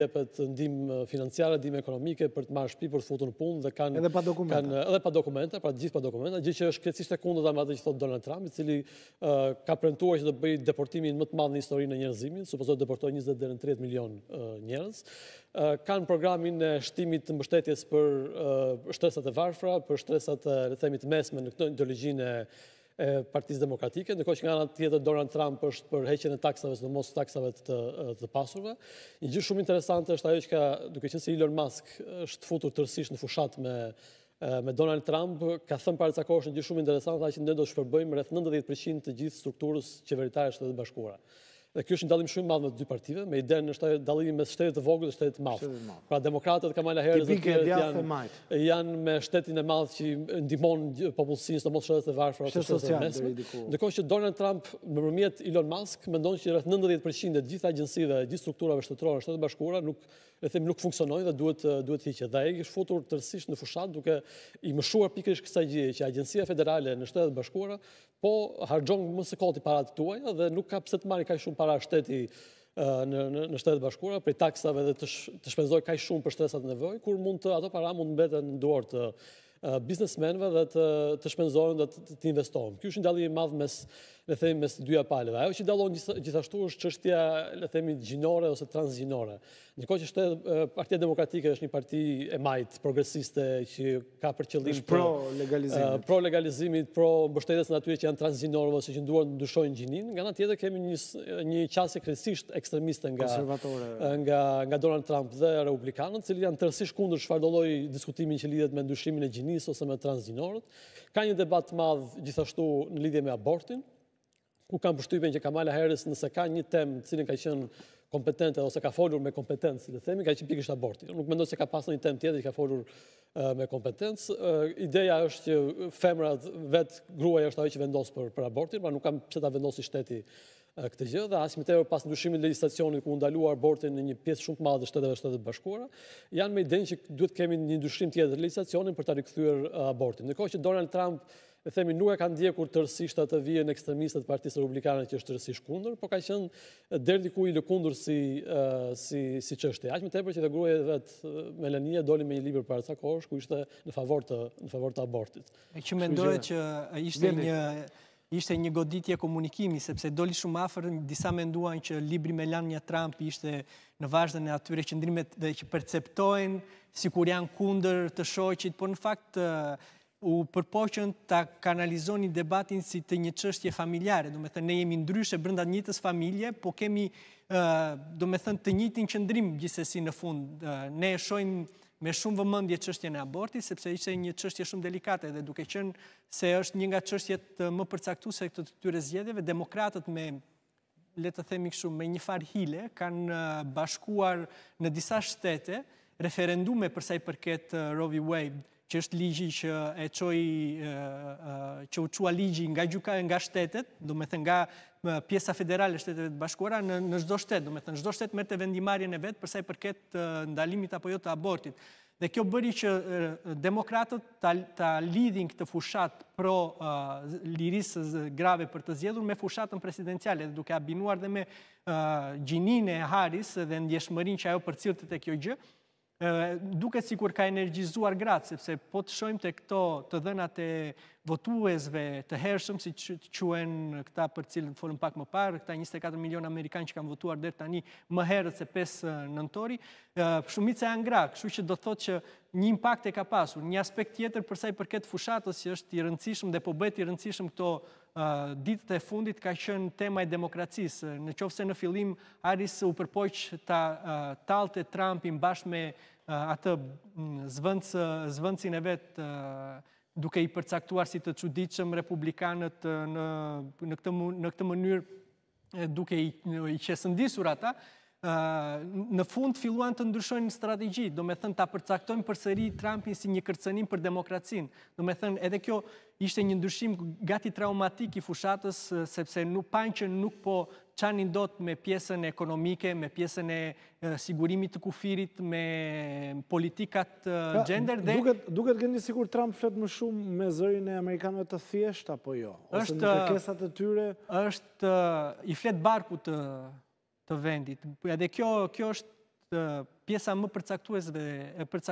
jepet ndim financiare, ndim ekonomike për të marrë shpi, për të futu në punë dhe kanë... Edhe pa dokumenta. Edhe pa dokumenta, pra gjithë pa dokumenta, gjithë që është krecisht e kundët amate që thotë Donald Trump, i cili ka prentuar që të bëjë deportimin më të madhë në historinë në njerëzimin, supozojë deportojë 20 në 30 milion njerëz, kanë programin e shtimit të mbështetjes për shtresat e varfra, për shtresat e rethemit mesme në këtë ideologjinë e partiz demokratike, në kohë që nga në tjetër Donald Trump është për heqen e taksave, në mos taksave të pasurve. Një gjithë shumë interesantë është ajo që ka, duke që se Elon Musk është futur tërsisht në fushat me me Donald Trump, ka thëmë parë të sako është një gjithë shumë interesantë, dhe që në do shëpërbëjmë rrët 90% të gjithë strukturës qeveritarës të dhe bashkura. Dhe kjo është në dalim shumë madhë me dy partive, me idenë është shtajet dalim me shtetit të vogë dhe shtetit të madhë. Pra demokratët ka majla herë janë me shtetin e madhë që ndimon popullësinës në motë shtetit të varë fra të shtetit të mesme. Shtetit që Donald Trump më rëmjet Elon Musk më ndonë që rëth 90% e gjitha agjensi dhe gjithë strukturave shtetërore në shtetit bashkura nuk e thimë nuk funksionoj dhe duhet të hiqe. Dhe e kështë futur të në fushat duke i mëshuar pikrish kësa gjithë që agjensia federale në shtetet bashkuara po hargjong mësë koti parat të tuaj dhe nuk ka pëse të marri ka shumë para shteti në shtetë bashkura, prej taksave dhe të shpenzoj kaj shumë për shtresat nevoj, kur mund të ato para mund mbetë në duar të biznesmenve dhe të shpenzojnë dhe të investohem. Kjo është një dalimi madhë mes le themi mes dyja palëve. Ajo që dallon gjithashtu është çështja le themi gjinore ose transgjinore. Ndërkohë që Partia Demokratike është një parti e majtë, progresiste që ka për qëllim pro legalizimit, pro legalizimit, pro mbështetjes ndaj atyre që janë transgjinorë ose që duan të ndryshojnë gjinin, nga ana tjetër kemi një një qasje krejtësisht ekstremiste nga nga nga Donald Trump dhe republikanët, të cilët janë tërësisht kundër shfardoloj lloj diskutimin që lidhet me ndryshimin e gjinisë ose me transgjinorët. Ka një debat të madh gjithashtu në lidhje me abortin ku kam pështypen që Kamala Harris nëse ka një tem cilin ka qenë kompetente ose ka folur me kompetencë, dhe themi, ka qenë pikisht aborti. Nuk mendoj se ka pasë një tem tjetër që ka folur me kompetencë. Ideja është që femrat vetë gruaj është ajo që vendosë për, për abortin, pra nuk kam pse ta vendosë i shteti këtë gjë, dhe asë më tërë pas ndryshimin legislacionit ku ndalua abortin në një pjesë shumë të madhe shtetëve shtetët bashkuara, janë me idenë që duhet kemi një ndryshim tjetër legjislacionin për ta rikthyer abortin. Në kohë që Donald Trump e themi nuk e kanë ndjekur tërësisht atë vijën ekstremistë të Partisë Republikane që është tërësisht kundër, por ka qenë deri diku i lëkundur si si si çështë. Aq më tepër që edhe gruaja vet Melania doli me një libër para disa kohësh ku ishte në favor të në favor të abortit. E që mendohet që ishte një ishte një goditje komunikimi sepse doli shumë afër disa menduan që libri Melania Trump ishte në vazhden e atyre qendrimeve që perceptohen sikur janë kundër të shoqit, por në fakt u përpoqën të kanalizonin debatin si të një çështje familjare, do me thënë ne jemi ndryshe brenda njëtës familje, po kemi ë do të thënë të njëjtin qëndrim gjithsesi në fund. Ne e shohim me shumë vëmendje çështjen e abortit sepse ishte një çështje shumë delikate dhe duke qenë se është një nga çështjet më përcaktuese të të zgjedhjeve, demokratët me le të themi kështu me një far hile kanë bashkuar në disa shtete referendume për sa i përket Roe v Wade që është ligji që e qoj që uqua ligji nga gjuka e nga shtetet, do me thë nga pjesa federale e shtetet e të bashkuara në zdo shtet, do me thë në zdo shtet merte vendimarjen e vetë përsa i përket ndalimit apo jo të abortit. Dhe kjo bëri që demokratët të lidhin këtë fushat pro lirisë grave për të zjedhur me fushatën presidenciale, duke abinuar dhe me gjinin e Haris dhe ndjeshmërin që ajo për ciltët e kjo gjë, duke si kur ka energizuar gratë, sepse po të shojmë të këto të dhenat e votuesve të hershëm, si që quen këta për cilën të folën pak më parë, këta 24 milion amerikanë që kanë votuar dhe tani më herët se 5 nëntori, shumit se angra, këshu që do thot që një impact e ka pasur, një aspekt tjetër përsa i përket fushatës që është i rëndësishëm dhe po i rëndësishëm këto ditët e fundit ka qënë tema e demokracisë. Në qovëse në filim, Aris u përpojqë të talë të Trumpin bashkë me atë zvëndësin e vetë duke i përcaktuar si të quditëshëm republikanët në këtë mënyrë duke i qesëndisur ata, në fund filluan të ndryshojnë një strategji, do me thënë të përcaktojnë për sëri Trumpin si një kërcenim për demokracinë. Do me thënë edhe kjo ishte një ndryshim gati traumatik i fushatës, sepse nuk panqën nuk po që një me pjesën ekonomike, me pjesën e sigurimit të kufirit, me politikat pra, gender dhe... Duket gëndi sikur Trump fletë më shumë me zërin e Amerikanëve të thjesht, apo jo? Ose në të tyre? është i fletë barku të vendit. Dhe kjo është pjesa më e përcaktuesve,